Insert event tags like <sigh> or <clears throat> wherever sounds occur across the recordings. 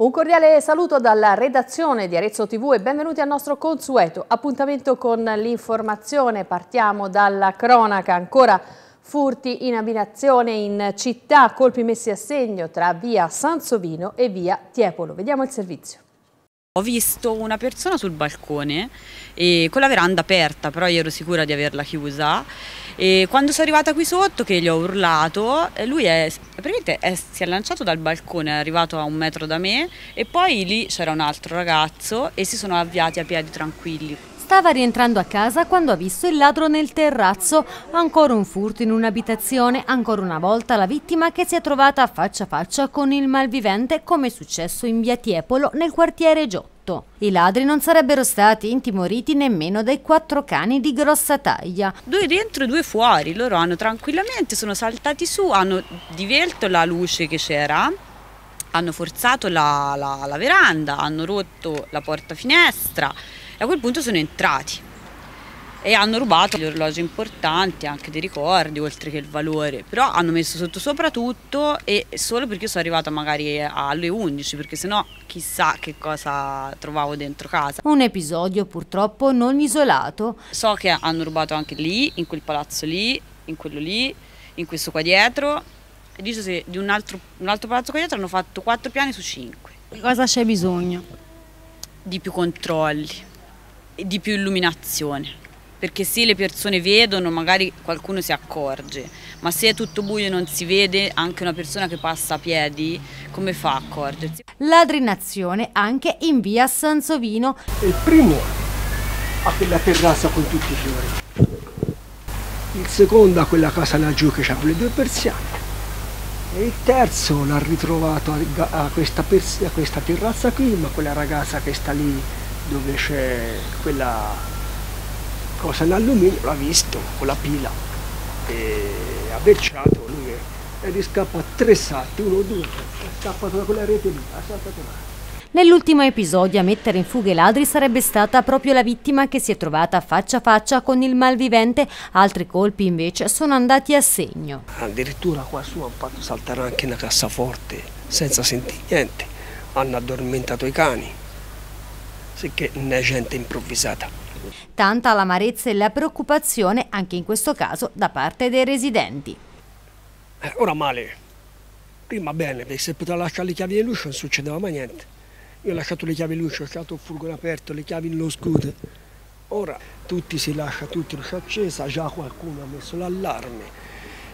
Un cordiale saluto dalla redazione di Arezzo TV e benvenuti al nostro consueto appuntamento con l'informazione. Partiamo dalla cronaca ancora furti in abitazione in città, colpi messi a segno tra via Sansovino e via Tiepolo. Vediamo il servizio. Ho visto una persona sul balcone con la veranda aperta, però io ero sicura di averla chiusa. E quando sono arrivata qui sotto, che gli ho urlato, lui è, è, si è lanciato dal balcone, è arrivato a un metro da me e poi lì c'era un altro ragazzo e si sono avviati a piedi tranquilli. Stava rientrando a casa quando ha visto il ladro nel terrazzo. Ancora un furto in un'abitazione, ancora una volta la vittima che si è trovata faccia a faccia con il malvivente come è successo in via Tiepolo nel quartiere Giotto. I ladri non sarebbero stati intimoriti nemmeno dai quattro cani di grossa taglia. Due dentro e due fuori, loro hanno tranquillamente, sono saltati su, hanno divelto la luce che c'era, hanno forzato la, la, la veranda, hanno rotto la porta finestra. E a quel punto sono entrati e hanno rubato gli orologi importanti, anche dei ricordi, oltre che il valore, però hanno messo sotto sopra tutto e solo perché sono arrivata magari alle 11, perché sennò chissà che cosa trovavo dentro casa. Un episodio purtroppo non isolato. So che hanno rubato anche lì, in quel palazzo lì, in quello lì, in questo qua dietro, e dice se di un altro, un altro palazzo qua dietro hanno fatto 4 piani su 5. Di cosa c'è bisogno? Di più controlli di più illuminazione. Perché se le persone vedono, magari qualcuno si accorge, ma se è tutto buio e non si vede, anche una persona che passa a piedi, come fa a accorgersi? Ladrinazione anche in via Sansovino. Il primo a quella terrazza con tutti i fiori, il secondo a quella casa laggiù che ha le due persiane, e il terzo l'ha ritrovato a, questa, a questa terrazza qui, ma quella ragazza che sta lì dove c'è quella cosa in alluminio, l'ha visto con la pila e ha berciato lui è, gli scappa tre salti, uno, due, è scappato da quella rete lì, ha saltato là. Nell'ultimo episodio a mettere in fuga i ladri sarebbe stata proprio la vittima che si è trovata faccia a faccia con il malvivente, altri colpi invece sono andati a segno. Addirittura qua su hanno fatto saltare anche una cassaforte senza sentire niente, hanno addormentato i cani sicché gente improvvisata. Tanta l'amarezza e la preoccupazione anche in questo caso da parte dei residenti. Eh, ora male, prima bene, perché se poteva lasciare le chiavi nell'uscio non succedeva mai niente. Io ho lasciato le chiavi nell'uscio, ho lasciato il furgone aperto, le chiavi nello scudo. Ora tutti si lascia, tutti l'uscio accesa, già qualcuno ha messo l'allarme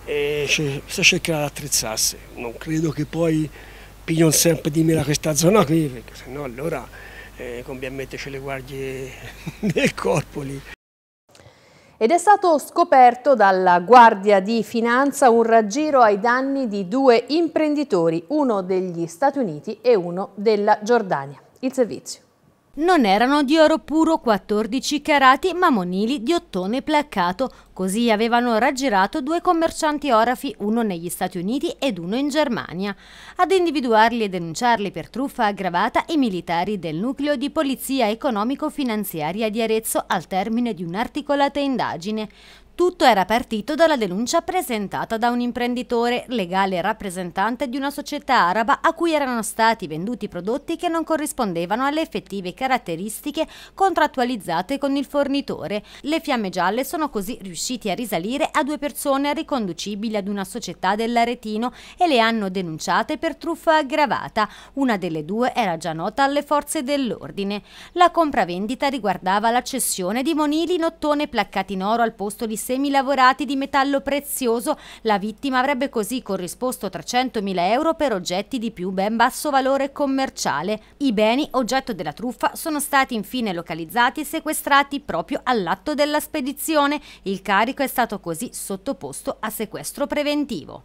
e si cercherà di attrezzarsi. Non credo che poi pigliano sempre di mira questa zona qui, perché sennò allora eh, conviene metterci le guardie del <laughs> corpo lì. Ed è stato scoperto dalla Guardia di Finanza un raggiro ai danni di due imprenditori, uno degli Stati Uniti e uno della Giordania. Il servizio. Non erano di oro puro 14 carati ma monili di ottone placcato, così avevano raggirato due commercianti orafi, uno negli Stati Uniti ed uno in Germania. Ad individuarli e denunciarli per truffa aggravata i militari del nucleo di polizia economico-finanziaria di Arezzo al termine di un'articolata indagine. Tutto era partito dalla denuncia presentata da un imprenditore, legale rappresentante di una società araba a cui erano stati venduti prodotti che non corrispondevano alle effettive caratteristiche contrattualizzate con il fornitore. Le fiamme gialle sono così riusciti a risalire a due persone riconducibili ad una società dell'Aretino e le hanno denunciate per truffa aggravata. Una delle due era già nota alle forze dell'ordine. La compravendita riguardava la cessione di monili in ottone placcati in oro al posto di semilavorati di metallo prezioso. La vittima avrebbe così corrisposto 300.000 euro per oggetti di più ben basso valore commerciale. I beni oggetto della truffa sono stati infine localizzati e sequestrati proprio all'atto della spedizione. Il carico è stato così sottoposto a sequestro preventivo.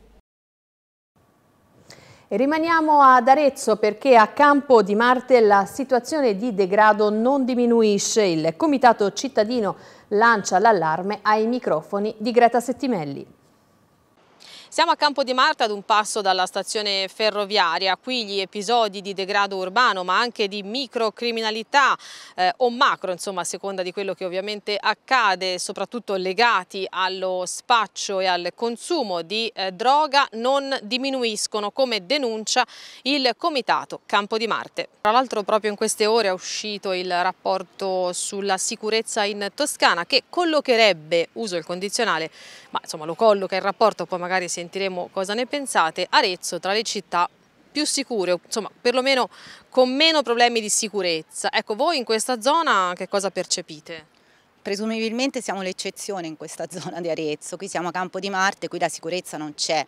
E rimaniamo ad Arezzo perché a Campo di Marte la situazione di degrado non diminuisce. Il Comitato cittadino lancia l'allarme ai microfoni di Greta Settimelli. Siamo a Campo di Marta ad un passo dalla stazione ferroviaria, qui gli episodi di degrado urbano ma anche di microcriminalità eh, o macro, insomma a seconda di quello che ovviamente accade, soprattutto legati allo spaccio e al consumo di eh, droga non diminuiscono come denuncia il Comitato Campo di Marte. Tra l'altro proprio in queste ore è uscito il rapporto sulla sicurezza in Toscana che collocherebbe, uso il condizionale, ma insomma lo colloca il rapporto, poi magari si sentiremo cosa ne pensate, Arezzo tra le città più sicure, insomma perlomeno con meno problemi di sicurezza. Ecco, voi in questa zona che cosa percepite? Presumibilmente siamo l'eccezione in questa <laughs> zona di Arezzo, qui siamo a Campo di Marte, qui la sicurezza non c'è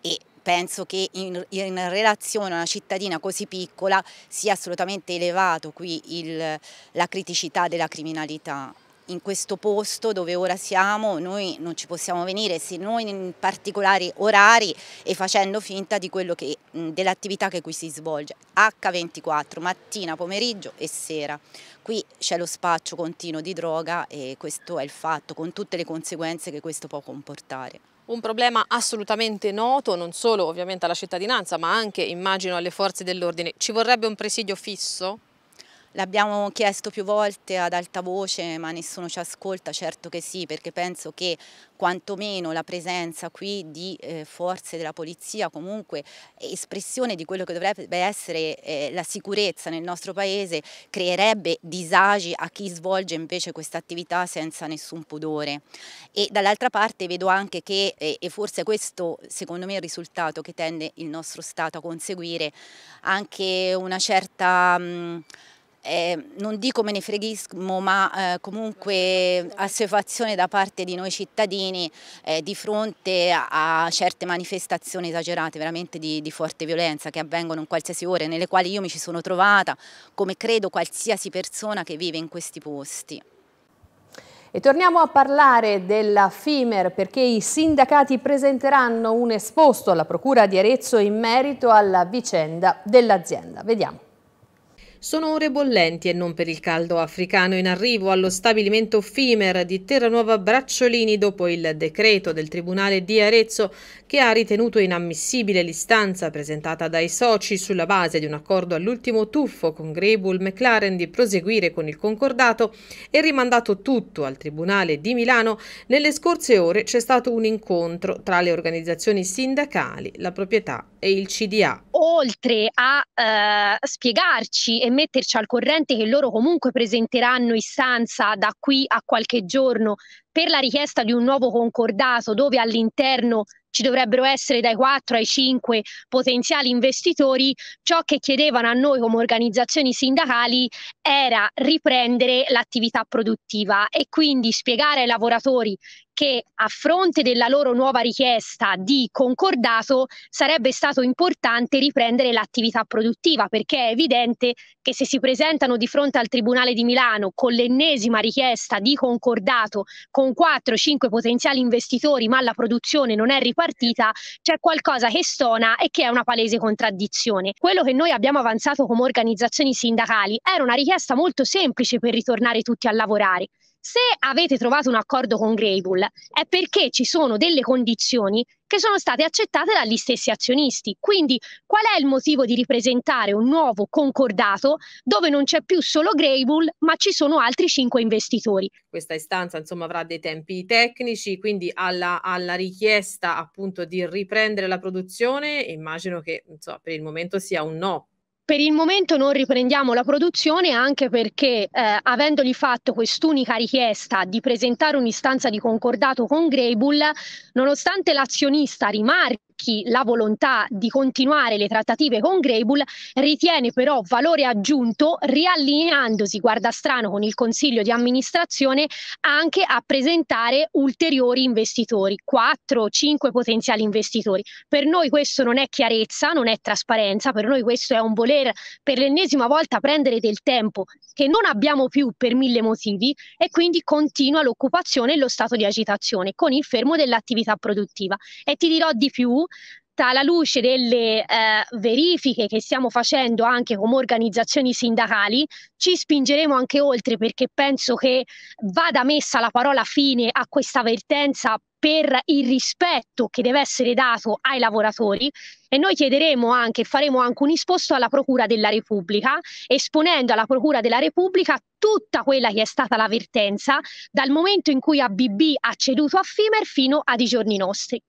e penso che in, in, relazione a una cittadina così piccola sia assolutamente elevato qui il, la criticità della criminalità in questo posto dove ora siamo noi non ci possiamo venire se non in particolari orari e facendo finta dell'attività che qui si svolge H24 mattina, pomeriggio e sera qui c'è lo spaccio continuo di droga e questo è il fatto con tutte le conseguenze che questo può comportare un problema assolutamente noto non solo ovviamente alla cittadinanza ma anche immagino alle forze dell'ordine ci vorrebbe un presidio fisso? L'abbiamo chiesto più volte ad alta voce ma nessuno ci ascolta, certo che sì, perché penso che quantomeno la presenza qui di eh, forze della polizia, comunque espressione di quello che dovrebbe essere eh, la sicurezza nel nostro paese, creerebbe disagi a chi svolge invece questa attività senza nessun pudore. E dall'altra parte vedo anche che, eh, e forse questo secondo me è il risultato che tende il nostro Stato a conseguire, anche una certa... Mh, eh, non dico me ne freghismo, ma eh, comunque assuefazione da parte di noi cittadini eh, di fronte a, a, certe manifestazioni esagerate, veramente di, di, forte violenza che avvengono in qualsiasi ora, nelle quali io mi ci sono trovata, come credo qualsiasi persona che vive in questi posti. E torniamo a parlare della FIMER perché i sindacati presenteranno un esposto alla Procura di Arezzo in merito alla vicenda dell'azienda. Vediamo. Sono ore bollenti e non per il caldo africano in arrivo allo stabilimento FIMER di Terranuova Bracciolini dopo il decreto del Tribunale di Arezzo che ha ritenuto inammissibile l'istanza presentata dai soci sulla base di un accordo all'ultimo tuffo con Grable McLaren di proseguire con il concordato e rimandato tutto al Tribunale di Milano. Nelle scorse ore c'è stato un incontro tra le organizzazioni sindacali, la proprietà e il CDA. Oltre a eh, spiegarci e metterci al corrente che loro comunque presenteranno istanza da qui a qualche giorno per la richiesta di un nuovo concordato dove all'interno ci dovrebbero essere dai 4 ai 5 potenziali investitori, ciò che chiedevano a noi come organizzazioni sindacali era riprendere l'attività produttiva e quindi spiegare ai lavoratori che a fronte della loro nuova richiesta di concordato sarebbe stato importante riprendere l'attività produttiva perché è evidente che se si presentano di fronte al Tribunale di Milano con l'ennesima richiesta di concordato con 4-5 potenziali investitori ma la produzione non è ripartita, c'è qualcosa che stona e che è una palese contraddizione. Quello che noi abbiamo avanzato come organizzazioni sindacali era una richiesta molto semplice per ritornare tutti a lavorare, se avete trovato un accordo con Greybull è perché ci sono delle condizioni che sono state accettate dagli stessi azionisti. Quindi qual è il motivo di ripresentare un nuovo concordato dove non c'è più solo Greybull ma ci sono altri cinque investitori? Questa istanza insomma avrà dei tempi tecnici, quindi alla, alla richiesta appunto di riprendere la produzione immagino che insomma, per il momento sia un no per il momento non riprendiamo la produzione anche perché eh, avendogli fatto quest'unica richiesta di presentare un'istanza di concordato con Greybull, nonostante l'azionista rimarchi Tacchi la volontà di continuare le trattative con Greybull, ritiene però valore aggiunto riallineandosi, guarda strano, con il consiglio di amministrazione anche a presentare ulteriori investitori, 4-5 potenziali investitori. Per noi questo non è chiarezza, non è trasparenza, per noi questo è un voler per l'ennesima volta prendere del tempo che non abbiamo più per mille motivi e quindi continua l'occupazione e lo stato di agitazione con il fermo dell'attività produttiva. E ti dirò di più, alla luce delle eh, verifiche che stiamo facendo anche come organizzazioni sindacali, ci spingeremo anche oltre perché penso che vada messa la parola fine a questa vertenza per il rispetto che deve essere dato ai lavoratori e noi chiederemo anche, faremo anche un esposto alla Procura della Repubblica, esponendo alla Procura della Repubblica tutta quella che è stata l'avvertenza dal momento in cui ABB ha ceduto a Fimer fino ai giorni nostri.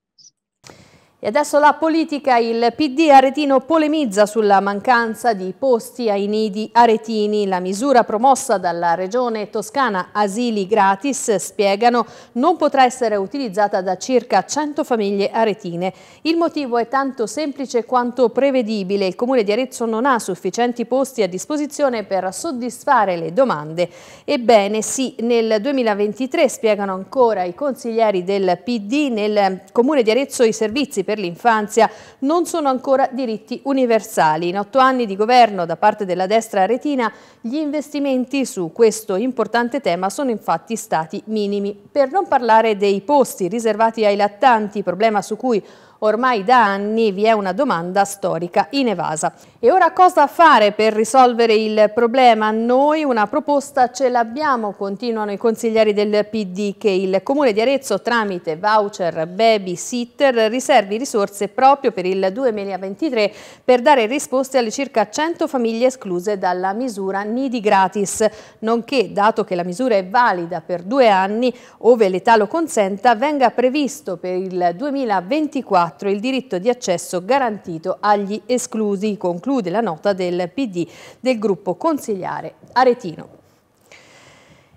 E adesso la politica, il PD aretino polemizza sulla mancanza di posti ai nidi aretini. La misura promossa dalla regione toscana Asili Gratis, spiegano, non potrà essere utilizzata da circa 100 famiglie aretine. Il motivo è tanto semplice quanto prevedibile. Il comune di Arezzo non ha sufficienti posti a disposizione per soddisfare le domande. Ebbene sì, nel 2023, spiegano ancora i consiglieri del PD, nel comune di Arezzo i servizi per l'infanzia non sono ancora diritti universali. In otto anni di governo da parte della destra retina gli investimenti su questo importante tema sono infatti stati minimi. Per non parlare dei posti riservati ai lattanti, problema su cui Ormai da anni vi è una domanda storica in evasa. E ora cosa fare per risolvere il problema? Noi una proposta ce l'abbiamo, continuano i consiglieri del PD, che il Comune di Arezzo tramite voucher babysitter riservi risorse proprio per il 2023 per dare risposte alle circa 100 famiglie escluse dalla misura Nidi Gratis, nonché, dato che la misura è valida per due anni, ove l'età lo consenta, venga previsto per il 2024 4 il diritto di accesso garantito agli esclusi, conclude la nota del PD del gruppo consigliare Aretino.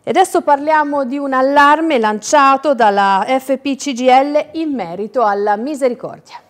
E adesso parliamo di un allarme lanciato dalla FPCGL in merito alla misericordia.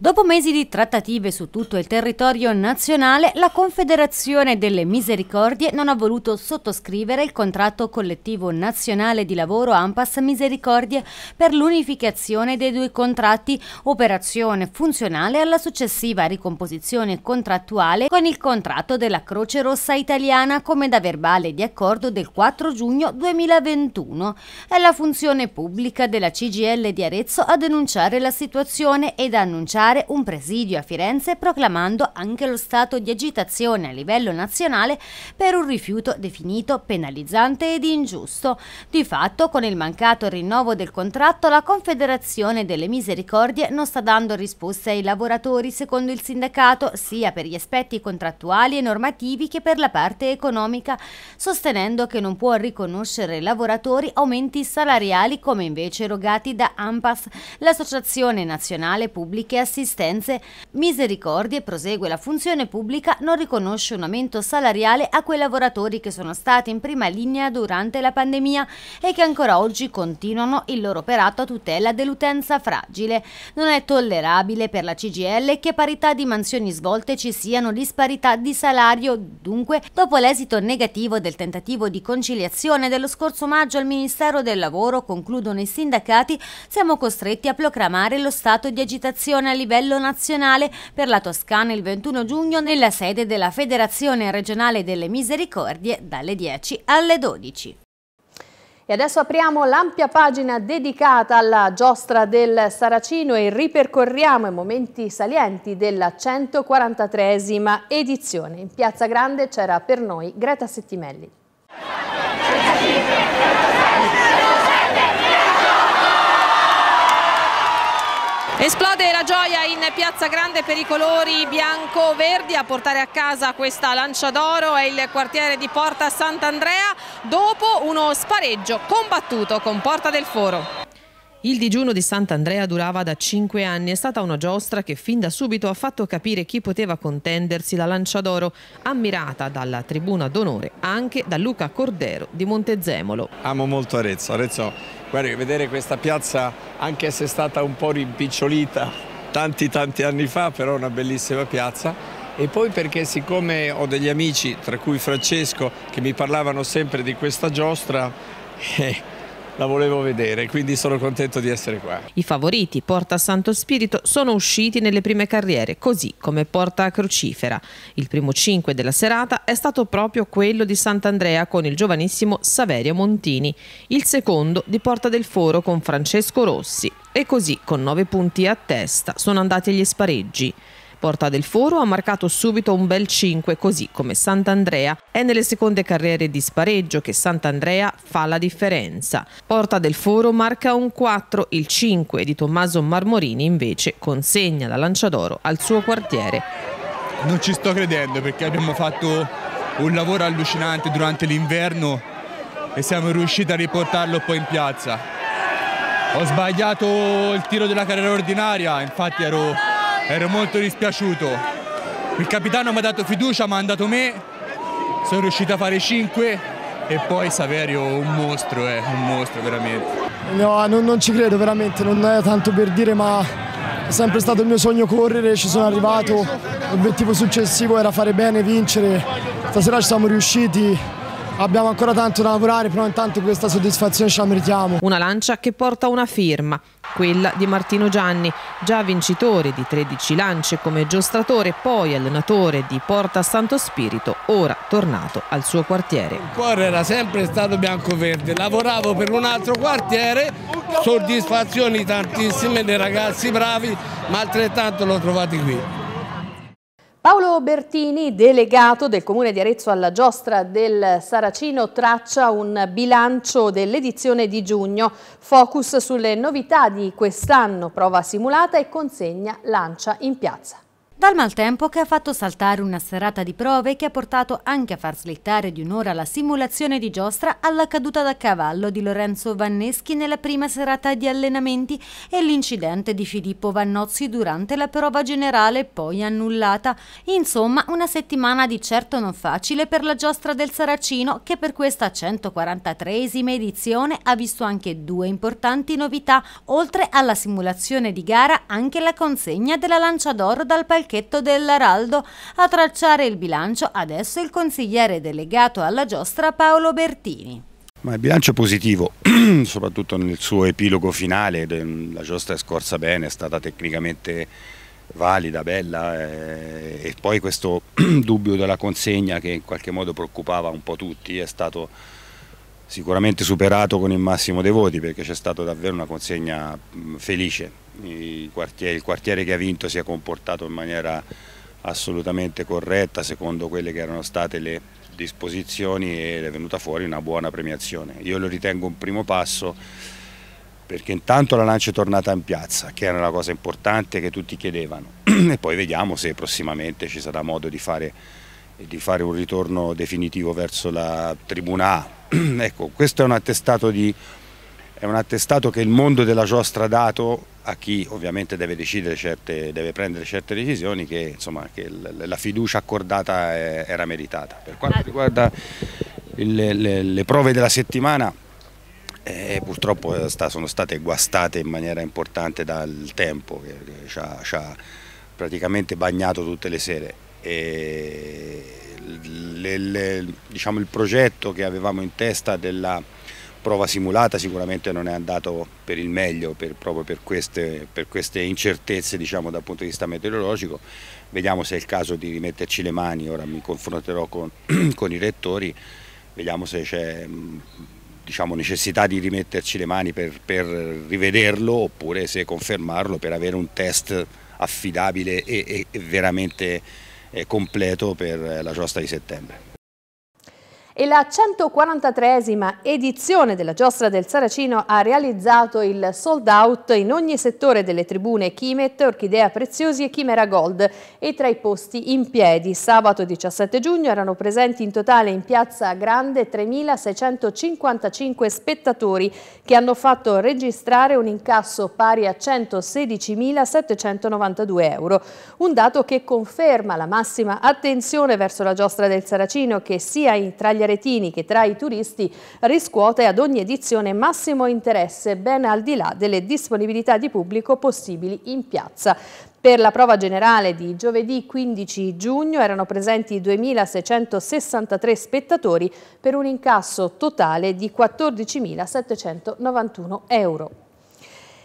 Dopo mesi di trattative su tutto il territorio nazionale, la Confederazione delle Misericordie non ha voluto sottoscrivere il contratto collettivo nazionale di lavoro AMPAS Misericordie per l'unificazione dei due contratti, operazione funzionale alla successiva ricomposizione contrattuale con il contratto della Croce Rossa Italiana come da verbale di accordo del 4 giugno 2021. È la funzione pubblica della CGL di Arezzo a denunciare la situazione ed annunciare creare un presidio a Firenze proclamando anche lo stato di agitazione a livello nazionale per un rifiuto definito penalizzante ed ingiusto. Di fatto, con il mancato rinnovo del contratto, la Confederazione delle Misericordie non sta dando risposte ai lavoratori, secondo il sindacato, sia per gli aspetti contrattuali e normativi che per la parte economica, sostenendo che non può riconoscere ai lavoratori aumenti salariali come invece erogati da AMPAS, l'Associazione Nazionale Pubbliche Assistenti assistenze, misericordie, prosegue la funzione pubblica, non riconosce un aumento salariale a quei lavoratori che sono stati in prima linea durante la pandemia e che ancora oggi continuano il loro operato a tutela dell'utenza fragile. Non è tollerabile per la CGL che a parità di mansioni svolte ci siano disparità di salario, dunque dopo l'esito negativo del tentativo di conciliazione dello scorso maggio al Ministero del Lavoro, concludono i sindacati, siamo costretti a proclamare lo stato di agitazione a livello livello nazionale per la Toscana il 21 giugno nella sede della Federazione regionale delle Misericordie dalle 10 alle 12. E adesso apriamo l'ampia pagina dedicata alla giostra del Saracino e ripercorriamo i momenti salienti della 143esima edizione. In Piazza Grande c'era per noi Greta Settimelli. Esplode la gioia in Piazza Grande per i colori bianco-verdi a portare a casa questa lancia d'oro è il quartiere di Porta Sant'Andrea dopo uno spareggio combattuto con Porta del Foro. Il digiuno di Sant'Andrea durava da cinque anni, è stata una giostra che fin da subito ha fatto capire chi poteva contendersi la lancia d'oro, ammirata dalla tribuna d'onore anche da Luca Cordero di Montezemolo. Amo molto Arezzo, Arezzo, guarda, vedere questa piazza anche se è stata un po' rimpicciolita tanti tanti anni fa, però è una bellissima piazza e poi perché siccome ho degli amici, tra cui Francesco, che mi parlavano sempre di questa giostra, eh, la volevo vedere, quindi sono contento di essere qua. I favoriti Porta Santo Spirito sono usciti nelle prime carriere, così come Porta Crocifera. Il primo 5 della serata è stato proprio quello di Sant'Andrea con il giovanissimo Saverio Montini, il secondo di Porta del Foro con Francesco Rossi e così con 9 punti a testa sono andati agli spareggi. Porta del Foro ha marcato subito un bel 5, così come Sant'Andrea. È nelle seconde carriere di spareggio che Sant'Andrea fa la differenza. Porta del Foro marca un 4, il 5 di Tommaso Marmorini invece consegna la lancia d'oro al suo quartiere. Non ci sto credendo perché abbiamo fatto un lavoro allucinante durante l'inverno e siamo riusciti a riportarlo poi in piazza. Ho sbagliato il tiro della carriera ordinaria, infatti ero ero molto dispiaciuto. Il capitano mi ha dato fiducia, mi ha mandato me, sono riuscito a fare 5 e poi Saverio un mostro, eh, un mostro veramente. No, non, non, ci credo veramente, non è tanto per dire ma è sempre stato il mio sogno correre, ci sono arrivato, l'obiettivo successivo era fare bene, vincere, stasera ci siamo riusciti, Abbiamo ancora tanto da lavorare, però intanto questa soddisfazione ci la meritiamo. Una lancia che porta una firma, quella di Martino Gianni, già vincitore di 13 lance come giostratore, poi allenatore di Porta Santo Spirito, ora tornato al suo quartiere. Il cuore era sempre stato bianco-verde, lavoravo per un altro quartiere, soddisfazioni tantissime dei ragazzi bravi, ma altrettanto l'ho trovato qui. Paolo Bertini, delegato del Comune di Arezzo alla giostra del Saracino, traccia un bilancio dell'edizione di giugno, focus sulle novità di quest'anno, prova simulata e consegna lancia in piazza. Dal maltempo che ha fatto saltare una serata di prove che ha portato anche a far slittare di un'ora la simulazione di giostra alla caduta da cavallo di Lorenzo Vanneschi nella prima serata di allenamenti e l'incidente di Filippo Vannozzi durante la prova generale poi annullata. Insomma, una settimana di certo non facile per la giostra del Saracino che per questa 143esima edizione ha visto anche due importanti novità, oltre alla simulazione di gara anche la consegna della lancia d'oro dal palco merchetto dell'Araldo. A tracciare il bilancio adesso il consigliere delegato alla giostra Paolo Bertini. Ma il bilancio è positivo, <clears throat> soprattutto nel suo epilogo finale, mm, la giostra è scorsa bene, è stata tecnicamente valida, bella eh, e poi questo <clears throat> dubbio della consegna che in qualche modo preoccupava un po' tutti è stato sicuramente superato con il massimo dei voti perché c'è stata davvero una consegna felice, il quartiere, il quartiere che ha vinto si è comportato in maniera assolutamente corretta secondo quelle che erano state le disposizioni ed è venuta fuori una buona premiazione. Io lo ritengo un primo passo perché intanto la Lancia è tornata in piazza, che era una cosa importante che tutti chiedevano <clears throat> e poi vediamo se prossimamente ci sarà modo di fare, di fare un ritorno definitivo verso la Tribuna A, <clears throat> ecco, questo è un, di, è un attestato che il mondo della giostra ha dato a chi ovviamente deve, certe, deve prendere certe decisioni che, insomma, che la fiducia accordata è, era meritata. Per quanto riguarda le, le, le prove della settimana, eh, purtroppo eh, sono state guastate in maniera importante dal tempo che, ci, ha, ci ha praticamente bagnato tutte le sere. E le, le, diciamo, il progetto che avevamo in testa della prova simulata sicuramente non è andato per il meglio per, proprio per queste, per queste incertezze diciamo, dal punto di vista meteorologico. Vediamo se è il caso di rimetterci le mani, ora mi confronterò con, <clears throat> con i rettori, vediamo se c'è diciamo, necessità di rimetterci le mani per, per rivederlo oppure se confermarlo per avere un test affidabile e, e veramente eh, completo per eh, la giosta di settembre e la 143esima edizione della giostra del Saracino ha realizzato il sold out in ogni settore delle tribune Chimet, Orchidea Preziosi e Chimera Gold e tra i posti in piedi. Sabato 17 giugno erano presenti in totale in Piazza Grande 3.655 spettatori che hanno fatto registrare un incasso pari a 116.792 euro, un dato che conferma la massima attenzione verso la giostra del Saracino che sia tra gli Veretini che tra i turisti riscuote ad ogni edizione massimo interesse ben al di là delle disponibilità di pubblico possibili in piazza. Per la prova generale di giovedì 15 giugno erano presenti 2.663 spettatori per un incasso totale di 14.791 euro.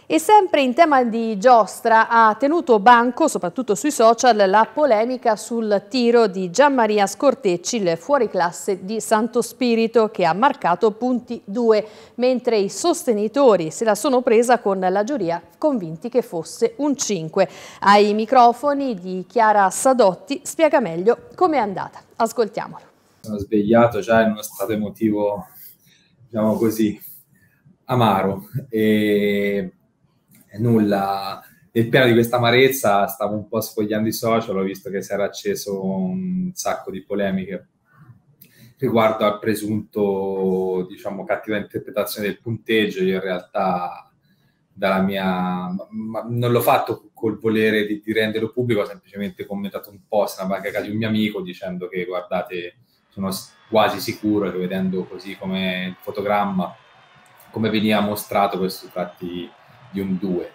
E sempre in tema di giostra ha tenuto banco, soprattutto sui social, la polemica sul tiro di Gianmaria Scortecci, il fuoriclasse di Santo Spirito, che ha marcato punti 2, mentre i sostenitori se la sono presa con la giuria convinti che fosse un 5. Ai microfoni di Chiara Sadotti spiega meglio com'è andata. Ascoltiamolo. Sono svegliato già in uno stato emotivo, diciamo così, amaro e nulla nel piano di questa amarezza stavo un po' sfogliando i social, ho visto che si era acceso un sacco di polemiche riguardo al presunto, diciamo, cattiva interpretazione del punteggio. Io in realtà dalla mia... Ma non l'ho fatto col volere di, di renderlo pubblico, ho semplicemente commentato un post nella banca di un mio amico dicendo che guardate, sono quasi sicuro che vedendo così come il fotogramma, come veniva mostrato questo tratti di un 2,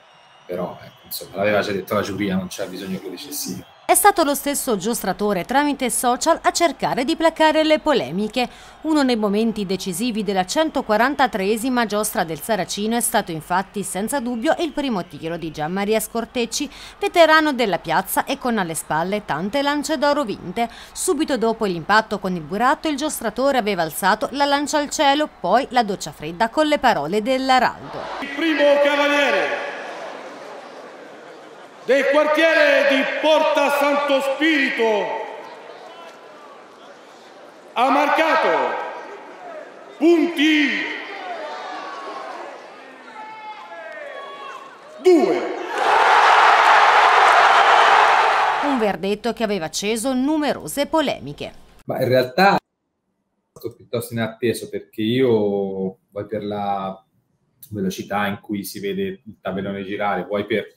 però ecco, insomma, l'aveva già detto la giuria, non c'è bisogno che lo dicessi è stato lo stesso Giostratore tramite social a cercare di placare le polemiche. Uno dei momenti decisivi della 143esima giostra del Saracino è stato infatti senza dubbio il primo tiro di Gian Maria Scortecci, veterano della piazza e con alle spalle tante lance d'oro vinte. Subito dopo l'impatto con il buratto il Giostratore aveva alzato la lancia al cielo, poi la doccia fredda con le parole dell'Araldo. Il primo cavaliere del quartiere di Porta Santo Spirito ha marcato punti 2. Un verdetto che aveva acceso numerose polemiche. Ma in realtà è stato piuttosto inatteso perché io, vuoi per la velocità in cui si vede il tabellone girare, vuoi per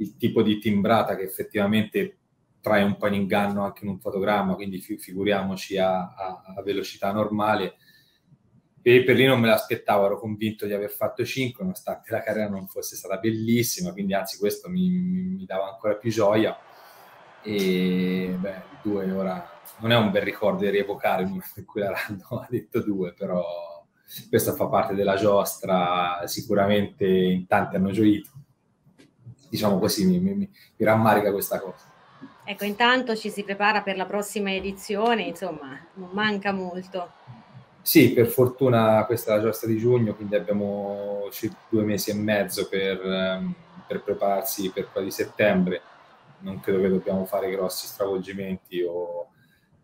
il tipo di timbrata che effettivamente trae un po' in inganno anche in un fotogramma, quindi figuriamoci a, a, a velocità normale. E per lì non me l'aspettavo, ero convinto di aver fatto 5, nonostante la carriera non fosse stata bellissima, quindi anzi questo mi, mi dava ancora più gioia. E beh, 2 ora non è un bel ricordo di rievocare il momento in cui la Rando ha detto due, però questa fa parte della giostra, sicuramente in tanti hanno gioito diciamo così, mi, mi, mi rammarica questa cosa. Ecco, intanto ci si prepara per la prossima edizione, insomma, non manca molto. Sì, per fortuna questa è la giornata di giugno, quindi abbiamo circa due mesi e mezzo per, ehm, per prepararsi per quella di settembre. Non credo che dobbiamo fare grossi stravolgimenti o,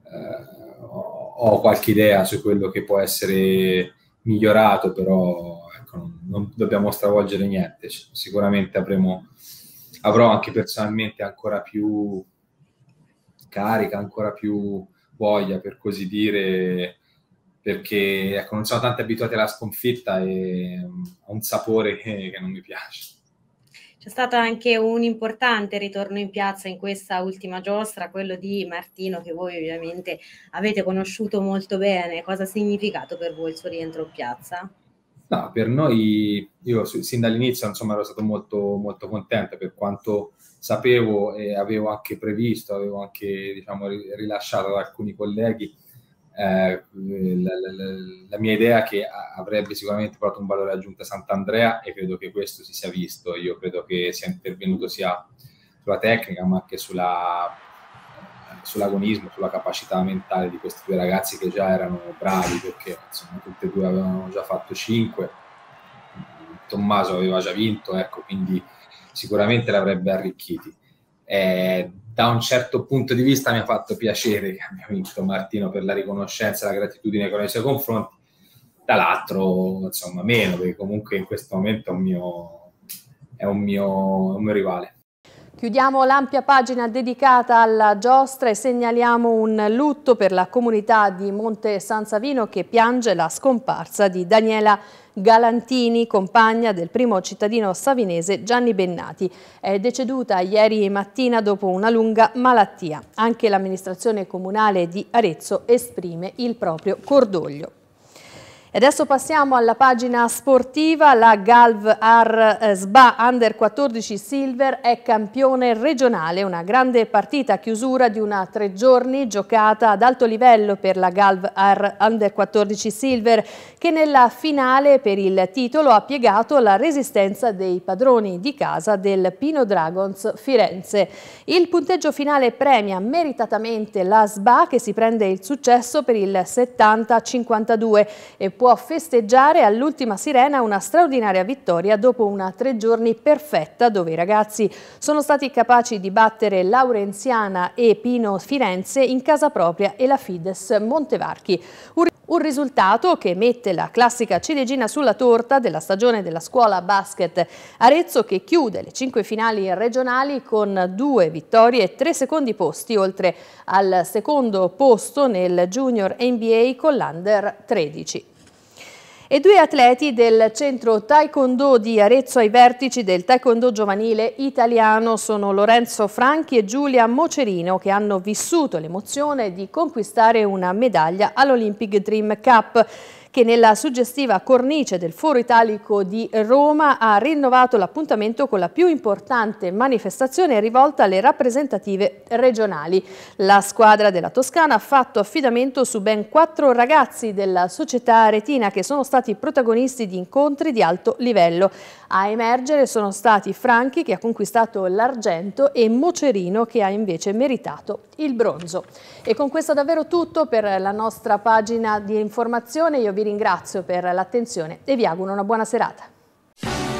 eh, ho qualche idea su quello che può essere migliorato, però ecco, non, non dobbiamo stravolgere niente. Sicuramente avremo avrò anche personalmente ancora più carica, ancora più voglia, per così dire, perché ecco, non sono tanto abituati alla sconfitta e mm, ha un sapore che, <laughs> che non mi piace. C'è stato anche un importante ritorno in piazza in questa ultima giostra, quello di Martino, che voi ovviamente avete conosciuto molto bene. Cosa ha significato per voi il suo rientro in piazza? No, per noi, io sin dall'inizio insomma ero stato molto, molto contento per quanto sapevo e avevo anche previsto, avevo anche diciamo, rilasciato ad alcuni colleghi eh, la, la, la, mia idea che avrebbe sicuramente portato un valore aggiunto a Sant'Andrea e credo che questo si sia visto. Io credo che sia intervenuto sia sulla tecnica ma anche sulla sull'agonismo, sulla capacità mentale di questi due ragazzi che già erano bravi perché insomma tutti e due avevano già fatto 5, Tommaso aveva già vinto, ecco, quindi sicuramente l'avrebbe arricchiti. Eh, da un certo punto di vista mi ha fatto piacere che abbia vinto Martino per la riconoscenza e la gratitudine con i suoi confronti, dall'altro insomma meno, perché comunque in questo momento è un mio, è un mio, un mio rivale. Chiudiamo l'ampia pagina dedicata alla giostra e segnaliamo un lutto per la comunità di Monte San Savino che piange la scomparsa di Daniela Galantini, compagna del primo cittadino savinese Gianni Bennati. È deceduta ieri mattina dopo una lunga malattia. Anche l'amministrazione comunale di Arezzo esprime il proprio cordoglio adesso passiamo alla pagina sportiva, la Galv Ar eh, Sba Under 14 Silver è campione regionale, una grande partita a chiusura di una tre giorni giocata ad alto livello per la Galv Ar Under 14 Silver che nella finale per il titolo ha piegato la resistenza dei padroni di casa del Pino Dragons Firenze. Il punteggio finale premia meritatamente la Sba che si prende il successo per il 70-52 e può può festeggiare all'ultima sirena una straordinaria vittoria dopo una tre giorni perfetta dove i ragazzi sono stati capaci di battere Laurenziana e Pino Firenze in casa propria e la Fides Montevarchi. Un un risultato che mette la classica ciliegina sulla torta della stagione della scuola basket Arezzo che chiude le cinque finali regionali con due vittorie e tre secondi posti oltre al secondo posto nel Junior NBA con l'Under 13 e due atleti del centro Taekwondo di Arezzo ai vertici del Taekwondo giovanile italiano sono Lorenzo Franchi e Giulia Mocerino che hanno vissuto l'emozione di conquistare una medaglia all'Olympic Dream Cup che nella suggestiva cornice del Foro Italico di Roma ha rinnovato l'appuntamento con la più importante manifestazione rivolta alle rappresentative regionali. La squadra della Toscana ha fatto affidamento su ben quattro ragazzi della società aretina che sono stati protagonisti di incontri di alto livello. A emergere sono stati Franchi che ha conquistato l'argento e Mocerino che ha invece meritato il bronzo. E con questo davvero tutto per la nostra pagina di informazione. Io vi ringrazio per l'attenzione e vi auguro una buona serata.